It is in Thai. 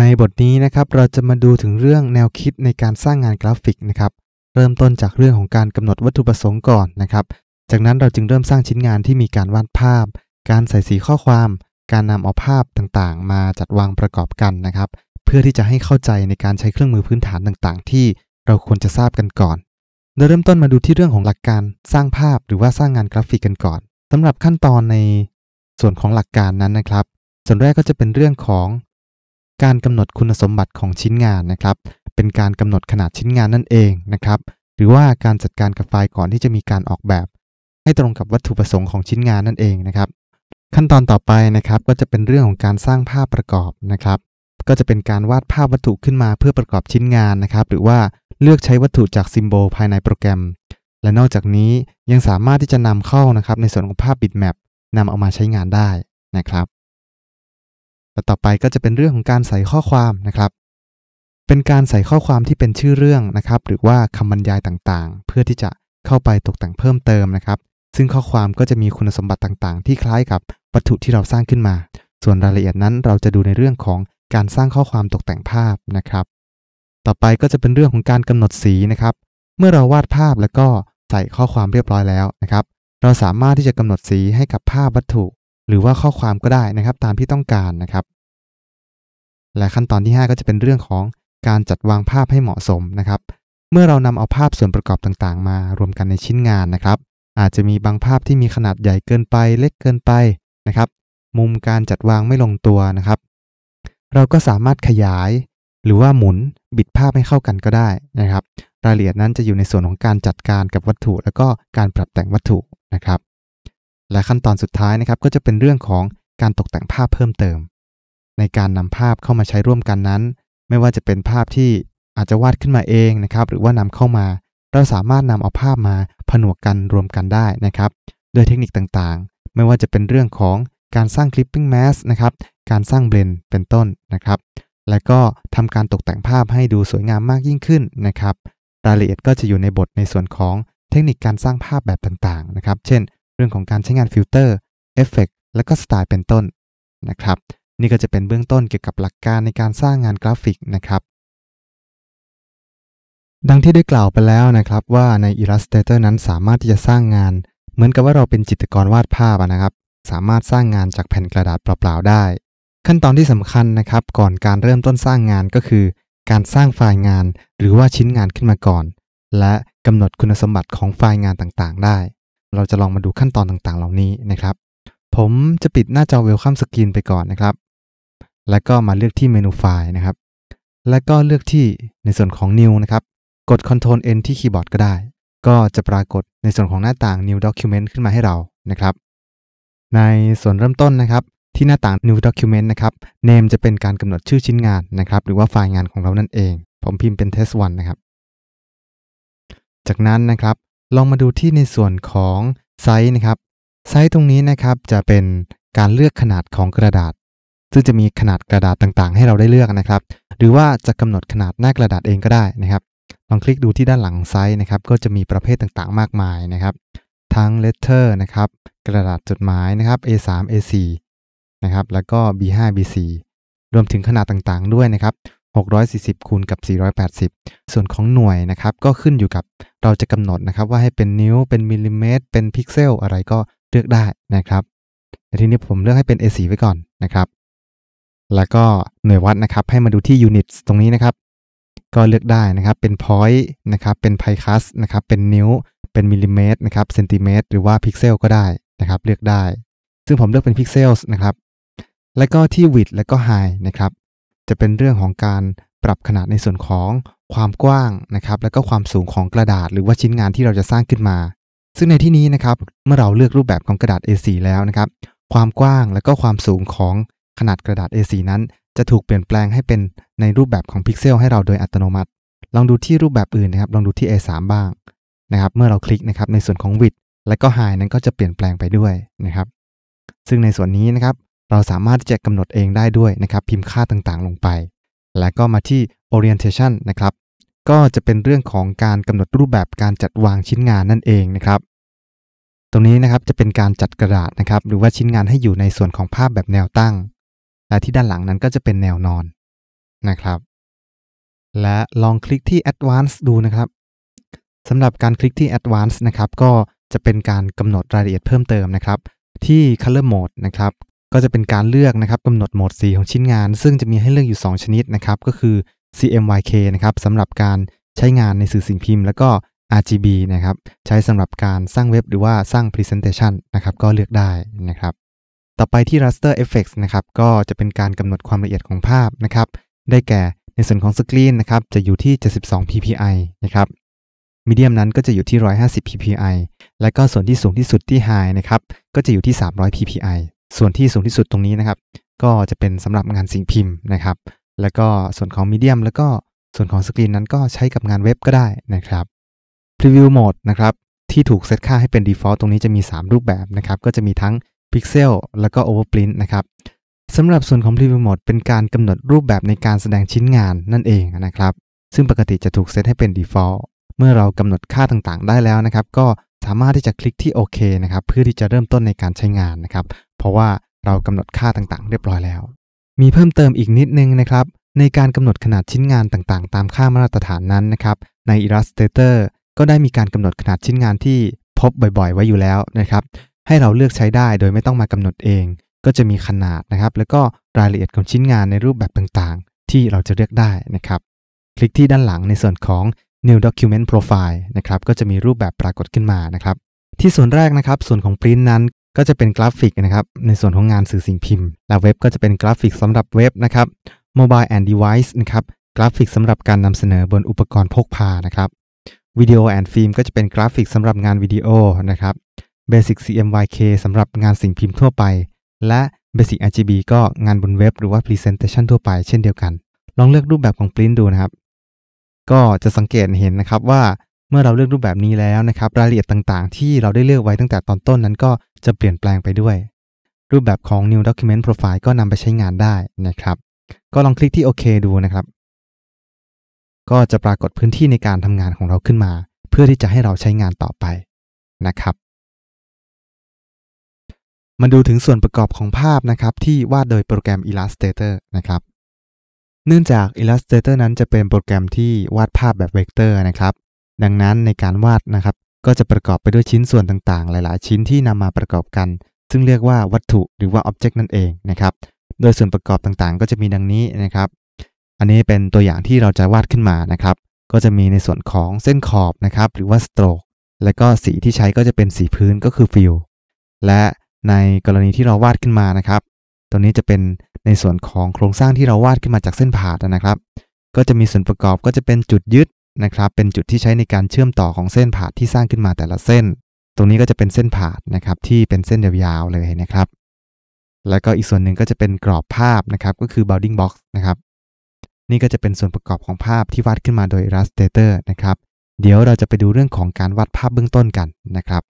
ในบทนี้นะครับ เราจะมาดูถึงเรื่องแนวคิดในการสร้างงานกราฟิกนะครับ เริ่มต้นจากเรื่องของการกำหนดวัตถุประสงค์ก่อนนะครับ จากนั้นเราจึงเริ่มสร้างชิ้นงานที่มีการวาดภาพ การใส่สีข้อความ การนำเอาภาพต่างๆ มาจัดวางประกอบกันนะครับ เพื่อที่จะให้เข้าใจในการใช้เครื่องมือพื้นฐานต่างๆที่เราควรจะทราบกันก่อน เราเริ่มต้นมาดูที่เรื่องของหลักการสร้างภาพหรือว่าสร้างงานกราฟิกกันก่อน สำหรับขั้นตอนในส่วนของหลักการนั้นนะครับ ส่วนแรกก็จะเป็นเรื่องของการกำหนดคุณสมบัติของชิ้นงานนะครับ เป็นการกำหนดขนาดชิ้นงานนั่นเองนะครับ หรือว่าการจัดการกับไฟล์ก่อนที่จะมีการออกแบบให้ตรงกับวัตถุประสงค์ของชิ้นงานนั่นเองนะครับ ขั้นตอนต่อไปนะครับก็จะเป็นเรื่องของการสร้างภาพประกอบนะครับ ก็จะเป็นการวาดภาพวัตถุขึ้นมาเพื่อประกอบชิ้นงานนะครับ หรือว่าเลือกใช้วัตถุจากซิมโบลภายในโปรแกรม และนอกจากนี้ยังสามารถที่จะนำเข้านะครับในส่วนของภาพบิตแมปนำเอามาใช้งานได้นะครับแต่ต่อไปก็จะเป็นเรื่องของการใส่ข้อความนะครับ เป็นการใส่ข้อความที่เป็นชื่อเรื่องนะครับ หรือว่าคำบรรยายต่างๆ เพื่อที่จะเข้าไปตกแต่งเพิ่มเติมนะครับ ซึ่งข้อความก็จะมีคุณสมบัติต่างๆ ที่คล้ายกับวัตถุที่เราสร้างขึ้นมา ส่วนรายละเอียดนั้นเราจะดูในเรื่องของการสร้างข้อความตกแต่งภาพนะครับ ต่อไปก็จะเป็นเรื่องของการกำหนดสีนะครับ เมื่อเราวาดภาพแล้วก็ใส่ข้อความเรียบร้อยแล้วนะครับ เราสามารถที่จะกำหนดสีให้กับภาพวัตถุหรือว่าข้อความก็ได้นะครับตามที่ต้องการนะครับ และขั้นตอนที่ 5 ก็จะเป็นเรื่องของการจัดวางภาพให้เหมาะสมนะครับ เมื่อเรานำเอาภาพส่วนประกอบต่างๆมา รวมกันในชิ้นงานนะครับ อาจจะมีบางภาพที่มีขนาดใหญ่เกินไปเล็กเกินไปนะครับ มุมการจัดวางไม่ลงตัวนะครับ เราก็สามารถขยาย หรือว่าหมุนบิดภาพให้เข้ากันก็ได้นะครับ รายละเอียดนั้นจะอยู่ในส่วนของการจัดการกับวัตถุแล้วก็การปรับแต่งวัตถุนะครับและขั้นตอนสุดท้ายนะครับ ก็จะเป็นเรื่องของการตกแต่งภาพเพิ่มเติมในการนำภาพเข้ามาใช้ร่วมกันนั้น ไม่ว่าจะเป็นภาพที่อาจจะวาดขึ้นมาเองนะครับหรือว่านำเข้ามา เราสามารถนำเอาภาพมาผนวกกันรวมกันได้นะครับ โดยเทคนิคต่างๆ ไม่ว่าจะเป็นเรื่องของการสร้าง clipping mask นะครับการสร้างเบลนเป็นต้นนะครับ และก็ทำการตกแต่งภาพให้ดูสวยงามมากยิ่งขึ้นนะครับ รายละเอียดก็จะอยู่ในบทในส่วนของเทคนิคการสร้างภาพแบบต่างๆนะครับ เช่นเรื่องของการใช้งานฟิลเตอร์เอฟเฟกและก็สไตล์เป็นต้นนะครับ นี่ก็จะเป็นเบื้องต้นเกี่ยวกับหลักการในการสร้างงานกราฟิกนะครับ ดังที่ได้กล่าวไปแล้วนะครับว่าใน Illustrator นั้นสามารถที่จะสร้างงาน เหมือนกับว่าเราเป็นจิตรกรวาดภาพนะครับ สามารถสร้างงานจากแผ่นกระดาษเปล่าๆได้ ขั้นตอนที่สำคัญนะครับก่อนการเริ่มต้นสร้างงานก็คือ การสร้างไฟล์งานหรือว่าชิ้นงานขึ้นมาก่อน และกำหนดคุณสมบัติของไฟล์งานต่างๆได้เราจะลองมาดูขั้นตอนต่างๆเหล่านี้นะครับ ผมจะปิดหน้าจอ Welcome Screen ไปก่อนนะครับ แล้วก็มาเลือกที่เมนูไฟล์นะครับ แล้วก็เลือกที่ในส่วนของ New นะครับ กด Ctrl N ที่คีย์บอร์ดก็ได้ ก็จะปรากฏในส่วนของหน้าต่าง New Document ขึ้นมาให้เรานะครับ ในส่วนเริ่มต้นนะครับที่หน้าต่าง New Document นะครับ Name จะเป็นการกำหนดชื่อชิ้นงานนะครับ หรือว่าไฟล์งานของเรานั่นเอง ผมพิมพ์เป็น test 1นะครับ จากนั้นนะครับลองมาดูที่ในส่วนของไซส์นะครับไซส์ตรงนี้นะครับจะเป็นการเลือกขนาดของกระดาษ ซึ่งจะมีขนาดกระดาษต่างๆ ให้เราได้เลือกนะครับ หรือว่าจะกำหนดขนาดหน้ากระดาษเองก็ได้นะครับ ลองคลิกดูที่ด้านหลังไซส์นะครับ ก็จะมีประเภทต่างๆ มากมายนะครับ ทั้ง letter นะครับกระดาษจดหมายนะครับ A3 A4 นะครับแล้วก็ B5 B4 รวมถึงขนาดต่างๆด้วยนะครับ640คูณกับ 480 ส่วนของหน่วยนะครับ ก็ขึ้นอยู่กับเราจะกำหนดนะครับว่าให้เป็นนิ้วเป็นมิลลิเมตร เป็นพิกเซลอะไรก็เลือกได้นะครับแต่ทีนี้ผมเลือกให้เป็น A4 ไว้ก่อนนะครับ แล้วก็หน่วยวัดนะครับให้มาดูที่ยูนิตตรงนี้นะครับก็เลือกได้นะครับเป็นพอยต์นะครับ เป็นไพคัสนะครับเป็นนิ้วเป็นมิลลิเมตร นะครับ เซนติเมตร หรือว่าพิกเซลก็ได้นะครับ เลือกได้ ซึ่งผมเลือกเป็นพิกเซลนะครับแล้วก็ที่วิดและก็ไฮนะครับ จะเป็นเรื่องของการปรับขนาดในส่วนของความกว้างนะครับแล้วก็ความสูงของกระดาษหรือว่าชิ้นงานที่เราจะสร้างขึ้นมา ซึ่งในที่นี้นะครับเมื่อเราเลือกรูปแบบของกระดาษ A4 แล้วนะครับ ความกว้างและก็ความสูงของขนาดกระดาษ A4 นั้น จะถูกเปลี่ยนแปลงให้เป็นในรูปแบบของพิกเซลให้เราโดยอัตโนมัติลองดูที่รูปแบบอื่นนะครับลองดูที่ A3 บ้างนะครับ เมื่อเราคลิกนะครับในส่วนของ width และก็ h ฮ i g h นั้นก็จะเปลี่ยนแปลงไปด้วยนะครับ ซึ่งในส่วนนี้นะครับ เราสามารถจะกำหนดเองได้ด้วยนะครับ พิมพ์ค่าต่างๆ ลงไปและก็มาที่ orientation นะครับ ก็จะเป็นเรื่องของการกำหนดรูปแบบการจัดวางชิ้นงานนั่นเองนะครับ ตรงนี้นะครับจะเป็นการจัดกระดาษนะครับ หรือว่าชิ้นงานให้อยู่ในส่วนของภาพแบบแนวตั้ง และที่ด้านหลังนั้นก็จะเป็นแนวนอนนะครับ และลองคลิกที่ advanced ดูนะครับสำหรับการคลิกที่ advanced นะครับ ก็จะเป็นการกำหนดรายละเอียดเพิ่มเติมนะครับ ที่ color mode นะครับก็จะเป็นการเลือกนะครับกำหนดโหมดสีของชิ้นงาน ซึ่งจะมีให้เลือกอยู่ 2 ชนิดนะครับก็คือ CMYK นะครับสำหรับการใช้งานในสื่อสิ่งพิมพ์ แล้วก็ RGB นะครับใช้สำหรับการสร้างเว็บหรือว่าสร้าง Presentation นะครับก็เลือกได้นะครับต่อไปที่ Raster Effects นะครับก็จะเป็นการกำหนดความละเอียดของภาพนะครับได้แก่ในส่วนของสกรีนนะครับจะอยู่ที่ 72 ppi นะครับมีเดียมนั้นก็จะอยู่ที่ 150 ppi และก็ส่วนที่สูงที่สุดที่ high นะครับก็จะอยู่ที่ 300 ppi ส่วนที่สูงที่สุดตรงนี้นะครับ ก็จะเป็นสำหรับงานสิ่งพิมพ์นะครับ แล้วก็ส่วนของมีเดียมแล้วก็ส่วนของสกรีนนั้นก็ใช้กับงานเว็บก็ได้นะครับ Preview Mode นะครับที่ถูกเซตค่าให้เป็น Default ตรงนี้จะมี 3 รูปแบบนะครับ ก็จะมีทั้ง Pixel แล้วก็ Overprint นะครับสำหรับส่วนของ Preview Mode เป็นการกำหนดรูปแบบในการแสดงชิ้นงานนั่นเองนะครับ ซึ่งปกติจะถูกเซตให้เป็น Default เมื่อเรากำหนดค่าต่างๆ ได้แล้วนะครับ ก็สามารถที่จะคลิกที่โอเคนะครับเพื่อที่จะเริ่มต้นในการใช้งานนะครับเพราะว่าเรากำหนดค่าต่างๆ เรียบร้อยแล้ว มีเพิ่มเติมอีกนิดนึงนะครับในการกำหนดขนาดชิ้นงานต่างๆ ตามค่ามาตรฐานนั้นนะครับใน Illustrator ก็ได้มีการกำหนดขนาดชิ้นงานที่พบบ่อยๆไว้อยู่แล้วนะครับให้เราเลือกใช้ได้ โดยไม่ต้องมากำหนดเอง ก็จะมีขนาดนะครับแล้วก็รายละเอียดของชิ้นงานในรูปแบบต่างๆ ที่เราจะเลือกได้นะครับ คลิกที่ด้านหลังในส่วนของ New Document Profile นะครับก็จะมีรูปแบบปรากฏขึ้นมานะครับ ที่ส่วนแรกนะครับส่วนของ Print นั้นก็จะเป็นกราฟิกนะครับ ในส่วนของงานสื่อสิ่งพิมพ์ และเว็บก็จะเป็นกราฟิกสำหรับเว็บนะครับโมบายแอนด์เีเวิ์นะครับกราฟิกสำหรับการนำเสนอบนอุปกรณ์พกพานะครับวิดีโอแอนด์ฟิล์มก็จะเป็นกราฟิกสำหรับงานวิดีโอนะครับ Basic CMYK สำหรับงานสิ่งพิมพ์ทั่วไป และ Basic RGB ก็งานบนเว็บหรือว่า Presentation ทั่วไปเช่นเดียวกัน ลองเลือกรูปแบบของปริ้นดูนะครับก็จะสังเกตเห็นนะครับว่าเมื่อเราเลือกรูปแบบนี้แล้วนะครับ รายละเอียดต่างๆที่เราได้เลือกไว้ตั้งแต่ตอนต้นนั้นก็จะเปลี่ยนแปลงไปด้วย รูปแบบของ New Document Profile ก็นำไปใช้งานได้นะครับ ก็ลองคลิกที่โอเคดูนะครับ ก็จะปรากฏพื้นที่ในการทำงานของเราขึ้นมา เพื่อที่จะให้เราใช้งานต่อไปนะครับ มาดูถึงส่วนประกอบของภาพนะครับที่วาดโดยโปรแกรม Illustrator นะครับ เนื่องจาก Illustrator นั้นจะเป็นโปรแกรมที่วาดภาพแบบเวกเตอร์นะครับดังนั้นในการวาดนะครับก็จะประกอบไปด้วยชิ้นส่วนต่างๆ หลายๆ ชิ้นที่นำมาประกอบกัน ซึ่งเรียกว่าวัตถุหรือว่าอ็อบเจกต์นั่นเองนะครับ โดยส่วนประกอบต่างๆก็จะมีดังนี้นะครับ อันนี้เป็นตัวอย่างที่เราจะวาดขึ้นมานะครับ ก็จะมีในส่วนของเส้นขอบนะครับหรือว่าสโตรกและก็สีที่ใช้ก็จะเป็นสีพื้นก็คือฟิลและในกรณีที่เราวาดขึ้นมานะครับตัวนี้จะเป็นในส่วนของโครงสร้างที่เราวาดขึ้นมาจากเส้นผ่านะครับ ก็จะมีส่วนประกอบก็จะเป็นจุดยึดนะครับ เป็นจุดที่ใช้ในการเชื่อมต่อของเส้นผ่าที่สร้างขึ้นมาแต่ละเส้น ตรงนี้ก็จะเป็นเส้นผ่านะครับ ที่เป็นเส้นยาวๆ เลยนะครับ แล้วก็อีกส่วนหนึ่งก็จะเป็นกรอบภาพนะครับ ก็คือ bounding box นะครับ นี่ก็จะเป็นส่วนประกอบของภาพที่วาดขึ้นมาโดย Illustrator นะครับ เดี๋ยวเราจะไปดูเรื่องของการวาดภาพเบื้องต้นกันนะครับ